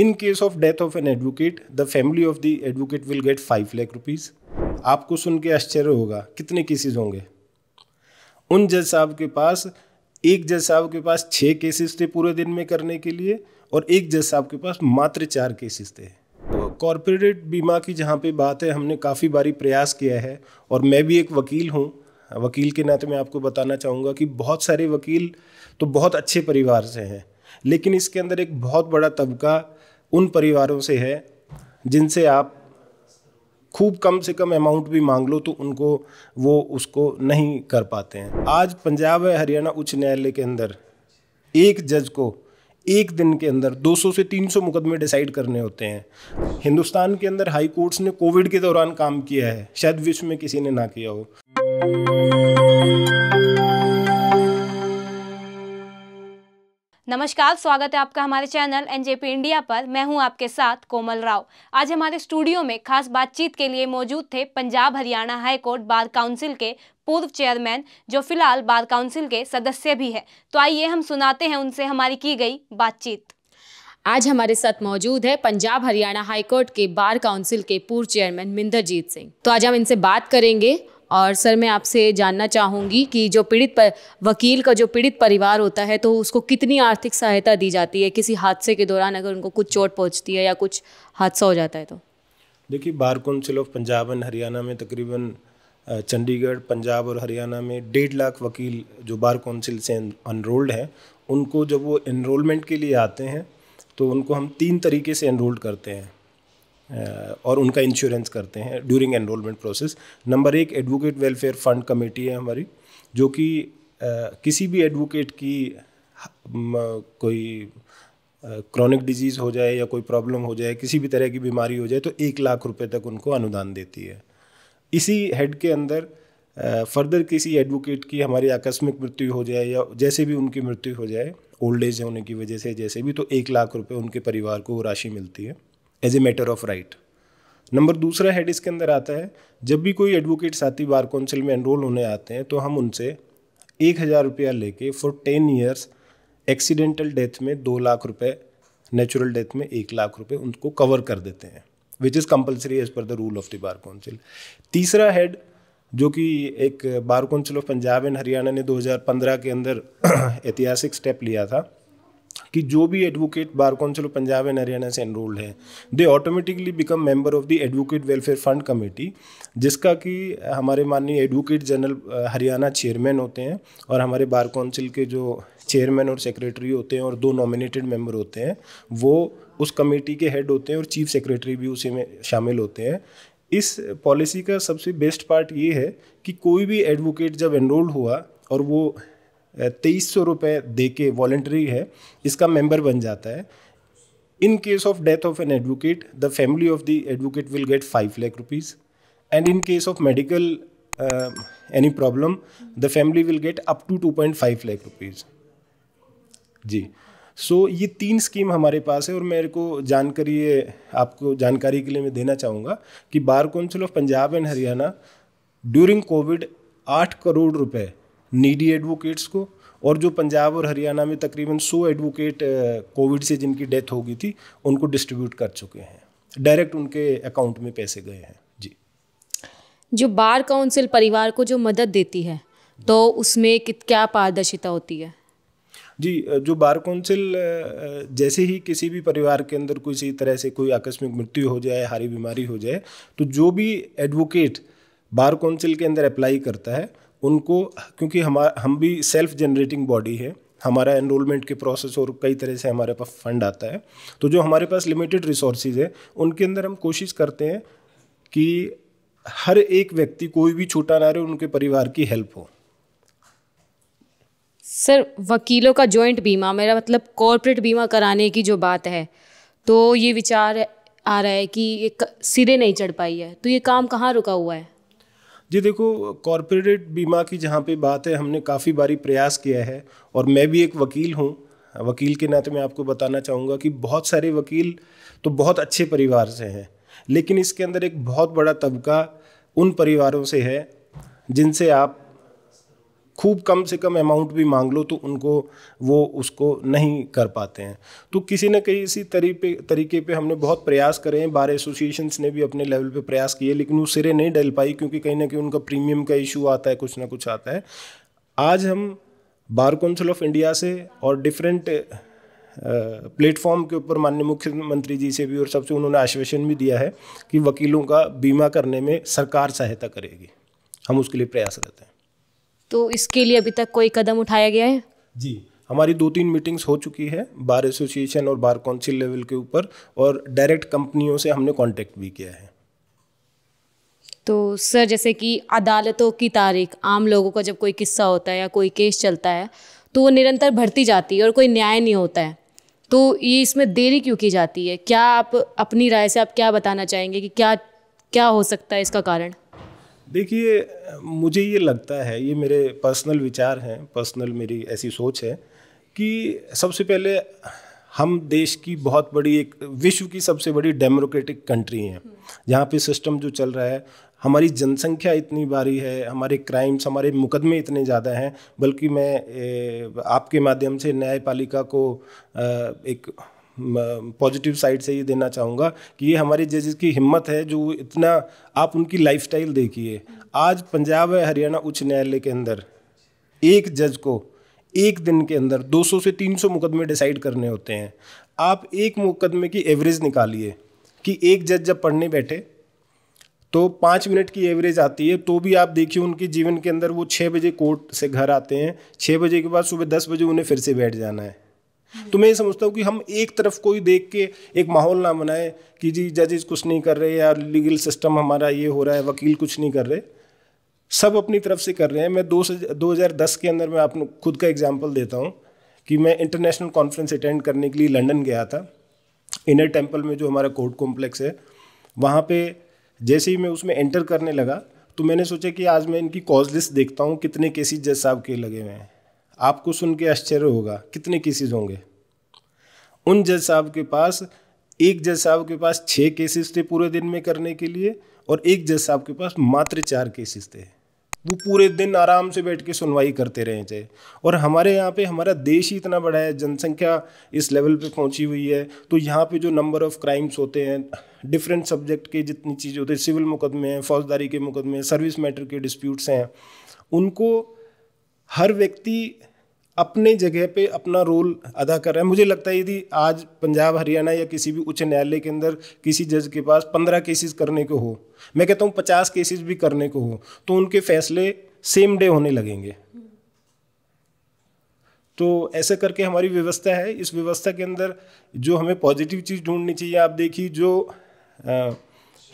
in case of death of an advocate the family of the advocate will get five lakh rupees आपको सुन के आश्चर्य होगा कितने केसेस होंगे उन जज साहब के पास एक जज साहब के पास छः केसेस थे पूरे दिन में करने के लिए और एक जज साहब के पास मात्र चार केसेस थे कॉरपोरेट बीमा की जहाँ पे बात है हमने काफ़ी बारी प्रयास किया है और मैं भी एक वकील हूँ वकील के नाते मैं आपको बताना चाहूँगा कि बहुत सारे वकील तो बहुत अच्छे परिवार से हैं लेकिन इसके अंदर एक बहुत बड़ा तबका उन परिवारों से है जिनसे आप खूब कम से कम अमाउंट भी मांग लो तो उनको वो उसको नहीं कर पाते हैं आज पंजाब है हरियाणा उच्च न्यायालय के अंदर एक जज को एक दिन के अंदर 200 से 300 मुकदमे डिसाइड करने होते हैं हिंदुस्तान के अंदर हाई कोर्ट्स ने कोविड के दौरान काम किया है शायद विश्व में किसी ने ना किया हो नमस्कार स्वागत है आपका हमारे चैनल एनजेपी इंडिया पर मैं हूं आपके साथ कोमल राव आज हमारे स्टूडियो में खास बातचीत के लिए मौजूद थे Punjab Haryana high court bar council के पूर्व चेयरमैन जो फिलहाल बार काउंसिल के सदस्य भी हैं तो आइए हम सुनाते हैं उनसे हमारी की गई बातचीत आज हमारे साथ मौजूद है पंजाब हरियाणा हाईकोर्ट के बार काउंसिल के पूर्व चेयरमैन मिंदरजीत सिंह तो आज हम इनसे बात करेंगे और सर मैं आपसे जानना चाहूँगी कि जो पीड़ित पर, वकील का जो पीड़ित परिवार होता है तो उसको कितनी आर्थिक सहायता दी जाती है किसी हादसे के दौरान अगर उनको कुछ चोट पहुँचती है या कुछ हादसा हो जाता है तो देखिए bar council of Punjab and Haryana में तकरीबन चंडीगढ़ पंजाब और हरियाणा में डेढ़ लाख वकील जो बार काउंसिल से अनरोल्ड हैं उनको जब वो इनरोलमेंट के लिए आते हैं तो उनको हम तीन तरीके से एनरोल्ड करते हैं और उनका इंश्योरेंस करते हैं ड्यूरिंग एनरोलमेंट प्रोसेस नंबर एक एडवोकेट वेलफेयर फंड कमेटी है हमारी जो कि किसी भी एडवोकेट की कोई क्रॉनिक डिजीज़ हो जाए या कोई प्रॉब्लम हो जाए किसी भी तरह की बीमारी हो जाए तो एक लाख रुपए तक उनको अनुदान देती है इसी हेड के अंदर फर्दर किसी एडवोकेट की हमारी आकस्मिक मृत्यु हो जाए या जैसे भी उनकी मृत्यु हो जाए ओल्ड एज होने की वजह से जैसे भी तो एक लाख रुपए उनके परिवार को वो राशि मिलती है as a matter of right number दूसरा हेड इसके अंदर आता है जब भी कोई एडवोकेट साथी बार काउंसिल में एनरोल होने आते हैं तो हम उनसे एक हज़ार रुपया लेके for ten years accidental death में दो लाख रुपए नेचुरल डेथ में एक लाख रुपए उनको कवर कर देते हैं which is compulsory as per the rule of the bar council तीसरा हेड जो कि एक bar council of Punjab and Haryana ने 2015 के अंदर ऐतिहासिक स्टेप लिया था कि जो भी advocate bar council of Punjab and Haryana से एनरोल्ड है they automatically become member of the advocate welfare fund committee जिसका कि हमारे माननीय एडवोकेट जनरल हरियाणा चेयरमैन होते हैं और हमारे बार काउंसिल के जो चेयरमैन और सेक्रेटरी होते हैं और दो नॉमिनेटेड मेंबर होते हैं वो उस कमेटी के हेड होते हैं और चीफ सेक्रेटरी भी उसी में शामिल होते हैं इस पॉलिसी का सबसे बेस्ट पार्ट ये है कि कोई भी एडवोकेट जब एनरोल्ड हुआ और वो तेईस सौ रुपये दे के वॉल्ट्री है इसका मेंबर बन जाता है in case of death of an advocate the family of the advocate will get five lakh rupees and in case of medical any problem the family will get up to two point five lakh rupees जी so so, ये तीन scheme हमारे पास है और मेरे को जानकारी आपको जानकारी के लिए मैं देना चाहूँगा कि bar council of Punjab and Haryana during covid आठ करोड़ रुपए नीडी एडवोकेट्स को और जो पंजाब और हरियाणा में तकरीबन 100 एडवोकेट कोविड से जिनकी डेथ हो गई थी उनको डिस्ट्रीब्यूट कर चुके हैं डायरेक्ट उनके अकाउंट में पैसे गए हैं जी जो बार काउंसिल परिवार को जो मदद देती है तो उसमें कित क्या पारदर्शिता होती है जी जो बार काउंसिल जैसे ही किसी भी परिवार के अंदर किसी तरह से कोई आकस्मिक मृत्यु हो जाए हारी बीमारी हो जाए तो जो भी एडवोकेट बार काउंसिल के अंदर अप्लाई करता है उनको क्योंकि हम हम भी सेल्फ जनरेटिंग बॉडी है हमारा एनरोलमेंट के प्रोसेस और कई तरह से हमारे पास फंड आता है तो जो हमारे पास लिमिटेड रिसोर्सेज है उनके अंदर हम कोशिश करते हैं कि हर एक व्यक्ति कोई भी छोटा ना रहे उनके परिवार की हेल्प हो सर वकीलों का जॉइंट बीमा मेरा मतलब कॉरपोरेट बीमा कराने की जो बात है तो ये विचार आ रहा है कि ये सिरे नहीं चढ़ पाई है तो ये काम कहाँ रुका हुआ है जी देखो कॉरपोरेट बीमा की जहाँ पे बात है हमने काफ़ी बारी प्रयास किया है और मैं भी एक वकील हूँ वकील के नाते मैं आपको बताना चाहूँगा कि बहुत सारे वकील तो बहुत अच्छे परिवार से हैं लेकिन इसके अंदर एक बहुत बड़ा तबका उन परिवारों से है जिनसे आप खूब कम से कम अमाउंट भी मांग लो तो उनको वो उसको नहीं कर पाते हैं तो किसी न कहीं इसी तरीके तरीके पे हमने बहुत प्रयास करे हैं बार एसोसिएशंस ने भी अपने लेवल पे प्रयास किए लेकिन वो सिरे नहीं डल पाई क्योंकि कहीं ना कहीं उनका प्रीमियम का इशू आता है कुछ ना कुछ आता है आज हम बार काउंसिल ऑफ इंडिया से और डिफरेंट प्लेटफॉर्म के ऊपर माननीय मुख्यमंत्री जी से भी और सबसे उन्होंने आश्वासन भी दिया है कि वकीलों का बीमा करने में सरकार सहायता करेगी हम उसके लिए प्रयासरत हैं तो इसके लिए अभी तक कोई कदम उठाया गया है जी हमारी दो तीन मीटिंग्स हो चुकी है बार एसोसिएशन और बार काउंसिल लेवल के ऊपर और डायरेक्ट कंपनियों से हमने कांटेक्ट भी किया है तो सर जैसे कि अदालतों की तारीख आम लोगों का जब कोई किस्सा होता है या कोई केस चलता है तो वो निरंतर बढ़ती जाती है और कोई न्याय नहीं होता है तो ये इसमें देरी क्यों की जाती है क्या आप अपनी राय से आप क्या बताना चाहेंगे कि क्या क्या हो सकता है इसका कारण देखिए मुझे ये लगता है ये मेरे पर्सनल विचार हैं पर्सनल मेरी ऐसी सोच है कि सबसे पहले हम देश की बहुत बड़ी एक विश्व की सबसे बड़ी डेमोक्रेटिक कंट्री हैं जहाँ पे सिस्टम जो चल रहा है हमारी जनसंख्या इतनी भारी है हमारे क्राइम्स हमारे मुकदमे इतने ज़्यादा हैं बल्कि मैं ए, आपके माध्यम से न्यायपालिका को एक पॉजिटिव साइड से ये देना चाहूँगा कि ये हमारे जजेस की हिम्मत है जो इतना आप उनकी लाइफ देखिए आज पंजाब है हरियाणा उच्च न्यायालय के अंदर एक जज को एक दिन के अंदर 200 से 300 मुकदमे डिसाइड करने होते हैं आप एक मुकदमे की एवरेज निकालिए कि एक जज जब पढ़ने बैठे तो पाँच मिनट की एवरेज आती है तो भी आप देखिए उनके जीवन के अंदर वो छः बजे कोर्ट से घर आते हैं छः बजे के बाद सुबह दस बजे उन्हें फिर से बैठ जाना है तो मैं ये समझता हूँ कि हम एक तरफ कोई देख के एक माहौल ना बनाए कि जी जजेज कुछ नहीं कर रहे या लीगल सिस्टम हमारा ये हो रहा है वकील कुछ नहीं कर रहे सब अपनी तरफ से कर रहे हैं मैं दो से दो के अंदर मैं आप खुद का एग्जाम्पल देता हूँ कि मैं इंटरनेशनल कॉन्फ्रेंस अटेंड करने के लिए लंदन गया था इनर टेम्पल में जो हमारा कोर्ट कॉम्प्लेक्स है वहाँ पे जैसे ही मैं उसमें एंटर करने लगा तो मैंने सोचा कि आज मैं इनकी कॉज लिस्ट देखता हूँ कितने केसेस जज साहब के लगे हुए हैं आपको सुन के आश्चर्य होगा कितने केसेस होंगे उन जज साहब के पास एक जज साहब के पास छः केसेस थे पूरे दिन में करने के लिए और एक जज साहब के पास मात्र चार केसेस थे वो पूरे दिन आराम से बैठ के सुनवाई करते रहे थे और हमारे यहाँ पे हमारा देश ही इतना बड़ा है जनसंख्या इस लेवल पे पहुँची हुई है तो यहाँ पे जो नंबर ऑफ क्राइम्स होते हैं डिफरेंट सब्जेक्ट के जितनी चीज़ होते हैं सिविल मुकदमे हैं फौजदारी के मुकदमे हैं सर्विस मैटर के डिस्प्यूट्स हैं उनको हर व्यक्ति अपने जगह पे अपना रोल अदा कर रहा है मुझे लगता है यदि आज पंजाब हरियाणा या किसी भी उच्च न्यायालय के अंदर किसी जज के पास पंद्रह केसेस करने को हो मैं कहता हूँ पचास केसेस भी करने को हो तो उनके फैसले सेम डे होने लगेंगे तो ऐसे करके हमारी व्यवस्था है इस व्यवस्था के अंदर जो हमें पॉजिटिव चीज़ ढूंढनी चाहिए आप देखिए जो आ,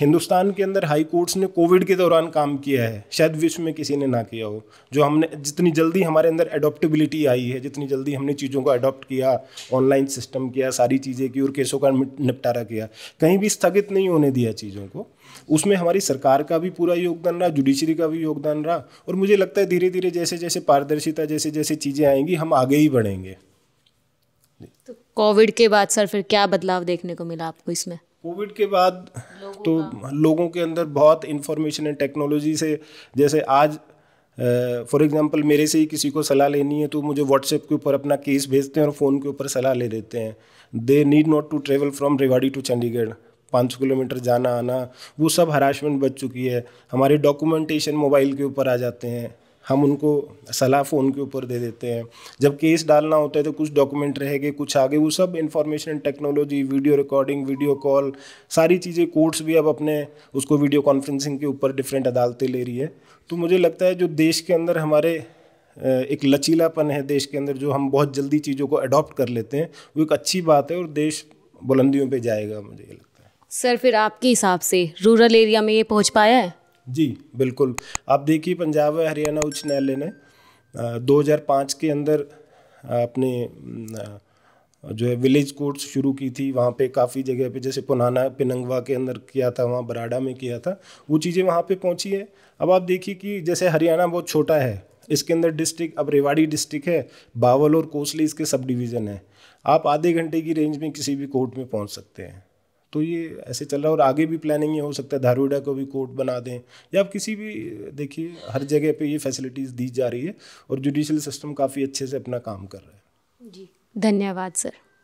हिंदुस्तान के अंदर हाई कोर्ट्स ने कोविड के दौरान काम किया है शायद विश्व में किसी ने ना किया हो जो हमने जितनी जल्दी हमारे अंदर एडोप्टेबिलिटी आई है जितनी जल्दी हमने चीज़ों को अडोप्ट किया ऑनलाइन सिस्टम किया सारी चीज़ें की और केसों का निपटारा किया कहीं भी स्थगित नहीं होने दिया चीज़ों को उसमें हमारी सरकार का भी पूरा योगदान रहा जुडिशरी का भी योगदान रहा और मुझे लगता है धीरे धीरे जैसे जैसे पारदर्शिता जैसे जैसे चीज़ें आएंगी हम आगे ही बढ़ेंगे तो कोविड के बाद सर फिर क्या बदलाव देखने को मिला आपको इसमें कोविड के बाद लोगों तो लोगों के अंदर बहुत इन्फॉर्मेशन एंड टेक्नोलॉजी से जैसे आज फॉर uh, एग्ज़ाम्पल मेरे से ही किसी को सलाह लेनी है तो मुझे व्हाट्सएप के ऊपर अपना केस भेजते हैं और फ़ोन के ऊपर सलाह ले देते हैं they need not to travel from Rewari to Chandigarh पाँच सौ किलोमीटर जाना आना वो सब हरासमेंट बच चुकी है हमारे डॉक्यूमेंटेशन मोबाइल के ऊपर आ जाते हैं हम उनको सलाह फ़ोन के ऊपर दे देते हैं जब केस डालना होता है तो कुछ डॉक्यूमेंट रहेंगे कुछ आगे वो सब information technology video recording video call सारी चीज़ें कोर्ट्स भी अब अपने उसको वीडियो कॉन्फ्रेंसिंग के ऊपर डिफरेंट अदालतें ले रही है तो मुझे लगता है जो देश के अंदर हमारे एक लचीलापन है देश के अंदर जो हम बहुत जल्दी चीज़ों को अडॉप्ट कर लेते हैं वो एक अच्छी बात है और देश बुलंदियों पर जाएगा मुझे ये लगता है सर फिर आपके हिसाब से रूरल एरिया में ये पहुँच पाया है जी बिल्कुल आप देखिए पंजाब व हरियाणा उच्च न्यायालय ने 2005 के अंदर अपने जो है विलेज कोर्ट्स शुरू की थी वहाँ पे काफ़ी जगह पे जैसे पुनाना पिनंगवा के अंदर किया था वहाँ बराडा में किया था वो चीज़ें वहाँ पे पहुँची है अब आप देखिए कि जैसे हरियाणा बहुत छोटा है इसके अंदर डिस्ट्रिक्ट अब रेवाड़ी डिस्ट्रिक्ट है बावल और कोसली इसके सब डिवीज़न है आप आधे घंटे की रेंज में किसी भी कोर्ट में पहुँच सकते हैं तो ये ऐसे चल रहा है और आगे भी प्लानिंग ये हो सकता है धारूडा को भी कोर्ट बना दें या आप किसी भी देखिए हर जगह पे ये फैसिलिटीज़ दी जा रही है और जुडिशल सिस्टम काफ़ी अच्छे से अपना काम कर रहा है जी धन्यवाद सर